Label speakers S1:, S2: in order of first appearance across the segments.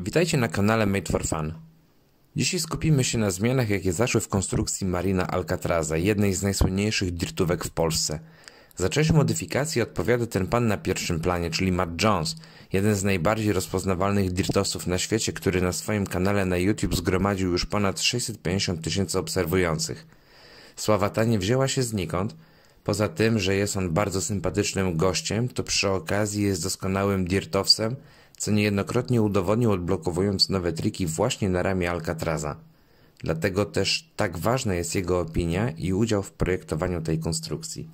S1: Witajcie na kanale Made for Fun. Dzisiaj skupimy się na zmianach, jakie zaszły w konstrukcji Marina Alcatraza, jednej z najsłynniejszych dirtówek w Polsce. Za część modyfikacji odpowiada ten pan na pierwszym planie, czyli Matt Jones, jeden z najbardziej rozpoznawalnych dirtosów na świecie, który na swoim kanale na YouTube zgromadził już ponad 650 tysięcy obserwujących. Sława ta nie wzięła się znikąd, Poza tym, że jest on bardzo sympatycznym gościem, to przy okazji jest doskonałym dirtowcem, co niejednokrotnie udowodnił odblokowując nowe triki właśnie na ramię Alcatraza. Dlatego też tak ważna jest jego opinia i udział w projektowaniu tej konstrukcji.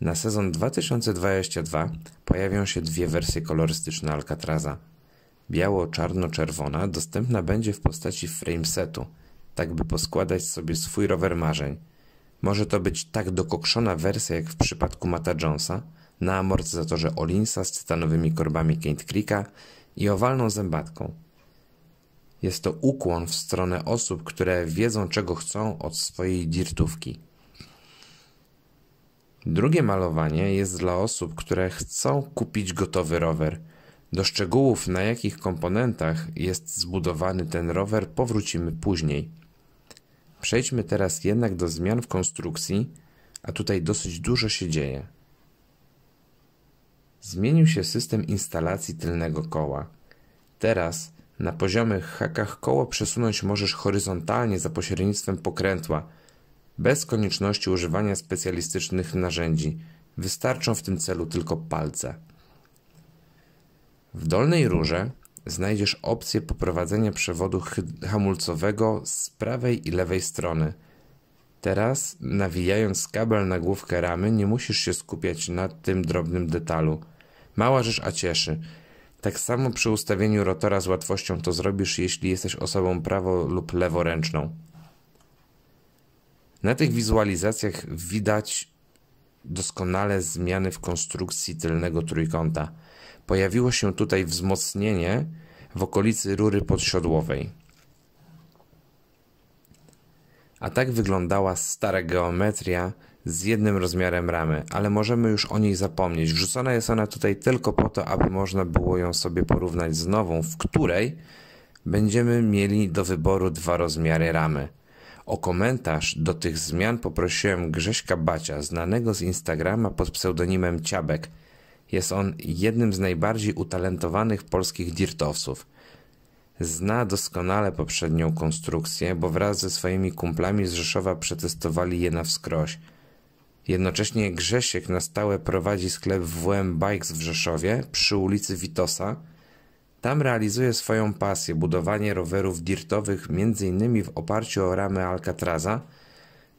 S1: Na sezon 2022 pojawią się dwie wersje kolorystyczne Alcatraza. Biało-czarno-czerwona dostępna będzie w postaci framesetu, tak by poskładać sobie swój rower marzeń. Może to być tak dokokszona wersja jak w przypadku Mata Jonesa, na amortyzatorze Olinsa z tytanowymi korbami Kent Creeka i owalną zębatką. Jest to ukłon w stronę osób, które wiedzą czego chcą od swojej dirtówki. Drugie malowanie jest dla osób, które chcą kupić gotowy rower. Do szczegółów, na jakich komponentach jest zbudowany ten rower, powrócimy później. Przejdźmy teraz jednak do zmian w konstrukcji, a tutaj dosyć dużo się dzieje. Zmienił się system instalacji tylnego koła. Teraz na poziomych hakach koło przesunąć możesz horyzontalnie za pośrednictwem pokrętła, bez konieczności używania specjalistycznych narzędzi. Wystarczą w tym celu tylko palce. W dolnej rurze znajdziesz opcję poprowadzenia przewodu hamulcowego z prawej i lewej strony. Teraz, nawijając kabel na główkę ramy, nie musisz się skupiać na tym drobnym detalu – Mała rzecz, a cieszy. Tak samo przy ustawieniu rotora z łatwością to zrobisz, jeśli jesteś osobą prawo lub leworęczną. Na tych wizualizacjach widać doskonale zmiany w konstrukcji tylnego trójkąta. Pojawiło się tutaj wzmocnienie w okolicy rury podsiodłowej. A tak wyglądała stara geometria z jednym rozmiarem ramy, ale możemy już o niej zapomnieć. Wrzucona jest ona tutaj tylko po to, aby można było ją sobie porównać z nową, w której będziemy mieli do wyboru dwa rozmiary ramy. O komentarz do tych zmian poprosiłem Grześka Bacia, znanego z Instagrama pod pseudonimem Ciabek. Jest on jednym z najbardziej utalentowanych polskich dirtowców. Zna doskonale poprzednią konstrukcję, bo wraz ze swoimi kumplami z Rzeszowa przetestowali je na wskroś. Jednocześnie Grzesiek na stałe prowadzi sklep WM Bikes w Rzeszowie przy ulicy Witosa. Tam realizuje swoją pasję budowanie rowerów dirtowych m.in. w oparciu o ramy Alcatraza,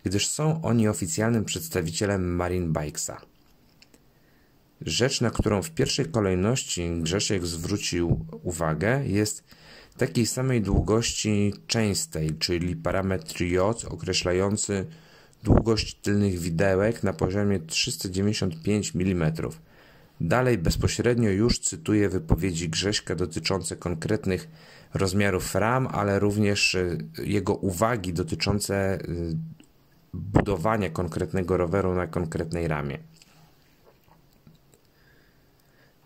S1: gdyż są oni oficjalnym przedstawicielem Marine Bikesa. Rzecz, na którą w pierwszej kolejności Grzesiek zwrócił uwagę, jest takiej samej długości częstej, czyli parametr J określający długość tylnych widełek na poziomie 395 mm. Dalej bezpośrednio już cytuję wypowiedzi Grześka dotyczące konkretnych rozmiarów ram, ale również e, jego uwagi dotyczące e, budowania konkretnego roweru na konkretnej ramie.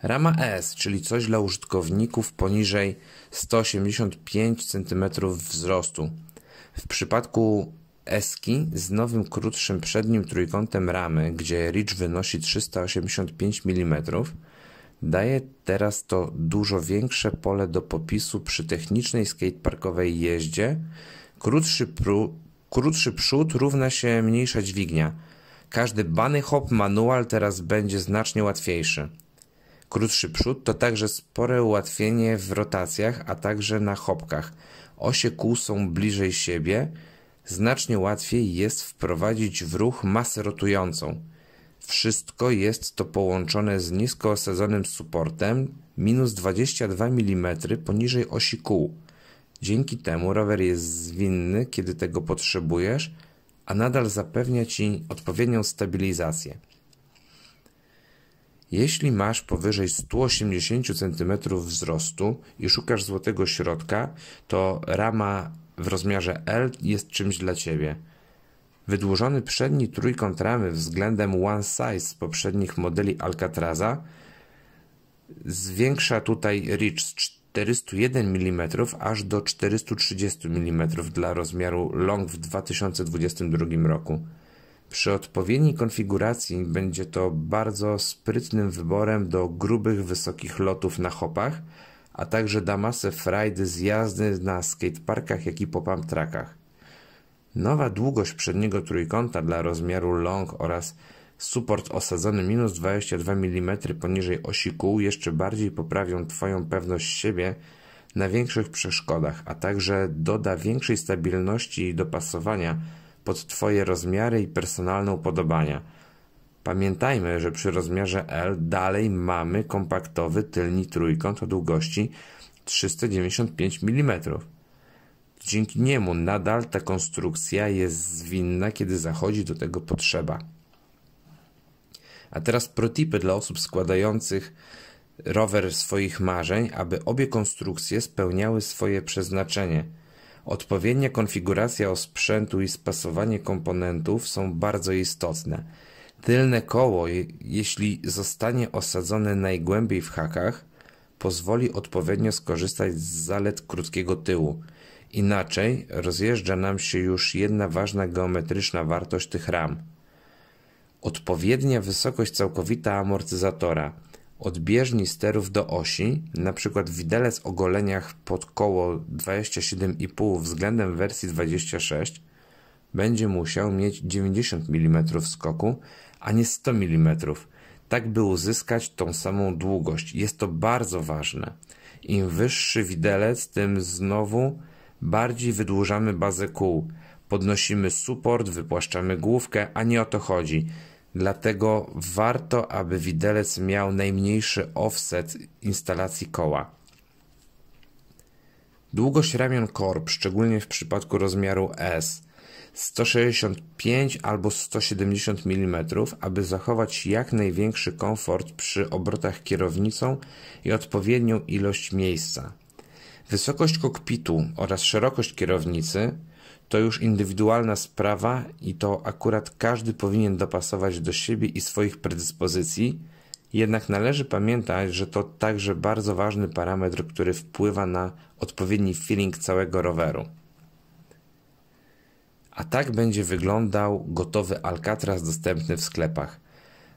S1: Rama S, czyli coś dla użytkowników poniżej 185 cm wzrostu. W przypadku Eski z nowym krótszym przednim trójkątem ramy, gdzie ridge wynosi 385 mm, daje teraz to dużo większe pole do popisu przy technicznej skateparkowej jeździe. Krótszy, pru, krótszy przód równa się mniejsza dźwignia. Każdy bunny hop manual teraz będzie znacznie łatwiejszy. Krótszy przód to także spore ułatwienie w rotacjach, a także na chopkach. Osie kół są bliżej siebie, znacznie łatwiej jest wprowadzić w ruch masę rotującą. Wszystko jest to połączone z nisko osadzonym suportem minus 22 mm poniżej osi kół. Dzięki temu rower jest zwinny, kiedy tego potrzebujesz, a nadal zapewnia Ci odpowiednią stabilizację. Jeśli masz powyżej 180 cm wzrostu i szukasz złotego środka, to rama w rozmiarze L jest czymś dla Ciebie. Wydłużony przedni trójkąt ramy względem one size z poprzednich modeli Alcatraza zwiększa tutaj reach z 401 mm aż do 430 mm dla rozmiaru long w 2022 roku. Przy odpowiedniej konfiguracji będzie to bardzo sprytnym wyborem do grubych, wysokich lotów na hopach, a także da masę frajdy z jazdy na skateparkach, jak i po pump Nowa długość przedniego trójkąta dla rozmiaru long oraz Suport osadzony minus 22 mm poniżej osi kół jeszcze bardziej poprawią Twoją pewność siebie na większych przeszkodach, a także doda większej stabilności i dopasowania pod Twoje rozmiary i personalne upodobania. Pamiętajmy, że przy rozmiarze L dalej mamy kompaktowy tylni trójkąt o długości 395 mm. Dzięki niemu nadal ta konstrukcja jest zwinna, kiedy zachodzi do tego potrzeba. A teraz protipy dla osób składających rower swoich marzeń, aby obie konstrukcje spełniały swoje przeznaczenie – Odpowiednia konfiguracja osprzętu i spasowanie komponentów są bardzo istotne. Tylne koło, jeśli zostanie osadzone najgłębiej w hakach, pozwoli odpowiednio skorzystać z zalet krótkiego tyłu. Inaczej rozjeżdża nam się już jedna ważna geometryczna wartość tych ram. Odpowiednia wysokość całkowita amortyzatora – odbieżni sterów do osi, np. widelec o goleniach pod koło 27,5 względem wersji 26 będzie musiał mieć 90 mm skoku, a nie 100 mm, tak by uzyskać tą samą długość. Jest to bardzo ważne. Im wyższy widelec, tym znowu bardziej wydłużamy bazę kół. Podnosimy suport, wypłaszczamy główkę, a nie o to chodzi. Dlatego warto, aby widelec miał najmniejszy offset instalacji koła. Długość ramion korb, szczególnie w przypadku rozmiaru S, 165 albo 170 mm, aby zachować jak największy komfort przy obrotach kierownicą i odpowiednią ilość miejsca. Wysokość kokpitu oraz szerokość kierownicy to już indywidualna sprawa i to akurat każdy powinien dopasować do siebie i swoich predyspozycji, jednak należy pamiętać, że to także bardzo ważny parametr, który wpływa na odpowiedni feeling całego roweru. A tak będzie wyglądał gotowy Alcatraz dostępny w sklepach.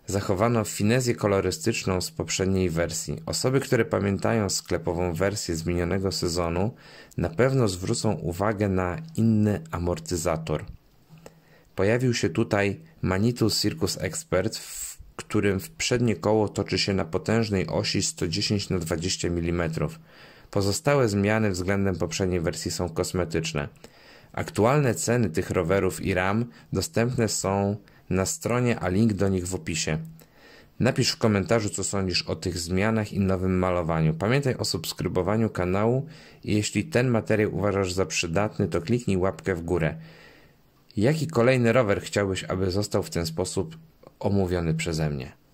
S1: Zachowano finezję kolorystyczną z poprzedniej wersji. Osoby, które pamiętają sklepową wersję z minionego sezonu, na pewno zwrócą uwagę na inny amortyzator. Pojawił się tutaj Manitou Circus Expert, w którym w przednie koło toczy się na potężnej osi 110 na 20 mm. Pozostałe zmiany względem poprzedniej wersji są kosmetyczne. Aktualne ceny tych rowerów i ram dostępne są na stronie, a link do nich w opisie. Napisz w komentarzu, co sądzisz o tych zmianach i nowym malowaniu. Pamiętaj o subskrybowaniu kanału i jeśli ten materiał uważasz za przydatny, to kliknij łapkę w górę. Jaki kolejny rower chciałbyś, aby został w ten sposób omówiony przeze mnie?